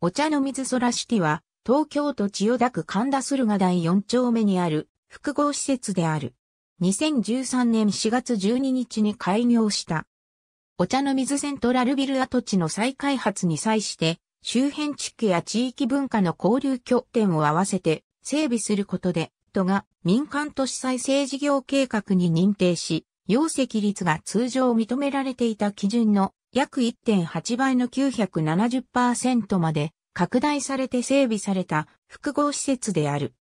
お茶の水空シティは、東京都千代田区神田駿河台4丁目にある複合施設である。2013年4月12日に開業した。お茶の水セントラルビル跡地の再開発に際して、周辺地区や地域文化の交流拠点を合わせて整備することで、都が民間都市再生事業計画に認定し、容積率が通常認められていた基準の約1.8倍の970%まで拡大されて整備された複合施設である。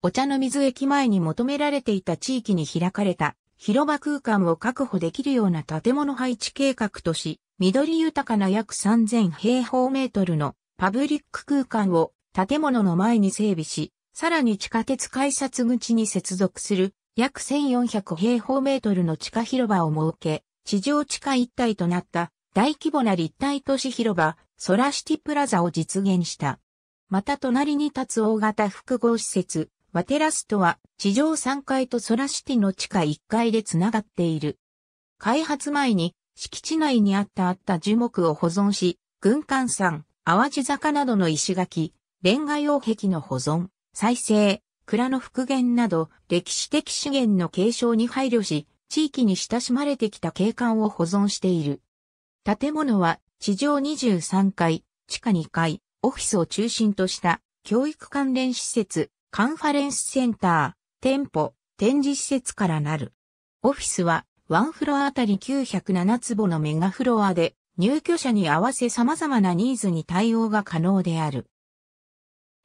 お茶の水駅前に求められていた地域に開かれた広場空間を確保できるような建物配置計画とし、緑豊かな約3000平方メートルのパブリック空間を建物の前に整備し、さらに地下鉄改札口に接続する約1400平方メートルの地下広場を設け、地上地下一体となった大規模な立体都市広場、ソラシティプラザを実現した。また隣に立つ大型複合施設、ワテラスとは地上3階とソラシティの地下1階でつながっている。開発前に敷地内にあったあった樹木を保存し、軍艦山、淡路坂などの石垣、レンガ擁壁の保存、再生、蔵の復元など歴史的資源の継承に配慮し、地域に親しまれてきた景観を保存している。建物は地上23階、地下2階、オフィスを中心とした教育関連施設、カンファレンスセンター、店舗、展示施設からなる。オフィスはワンフロアあたり907坪のメガフロアで入居者に合わせ様々なニーズに対応が可能である。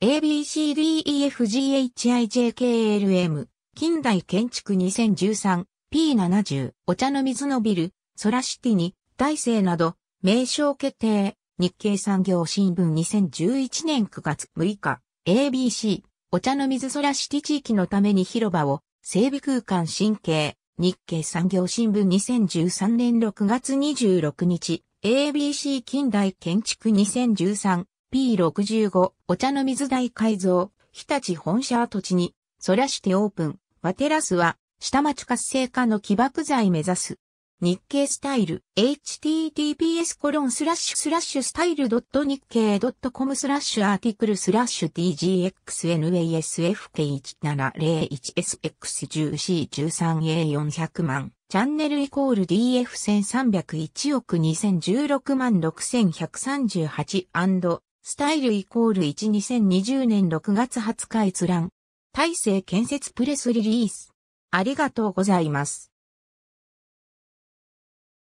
ABCDEFGHIJKLM 近代建築2013 P70、お茶の水のビル、ソラシティに、大生など、名称決定、日経産業新聞2011年9月6日、ABC、お茶の水ソラシティ地域のために広場を、整備空間神経、日経産業新聞2013年6月26日、ABC 近代建築 2013P65 お茶の水大改造、日立本社跡地に、ソラシテオープン、和テラスは下町活性化の起爆剤目指す。日経スタイル、https コロンスラッシュスラッシュスタイル日経 .com スラッシュアーティクルスラッシュ d g x n a s f k 1 7 0 1 s x 1 3 a 4 0 0万。チャンネルイコール DF1301 億2016万6138スタイルイコール1 2020年6月20日閲覧。大成建設プレスリリース。ありがとうございます。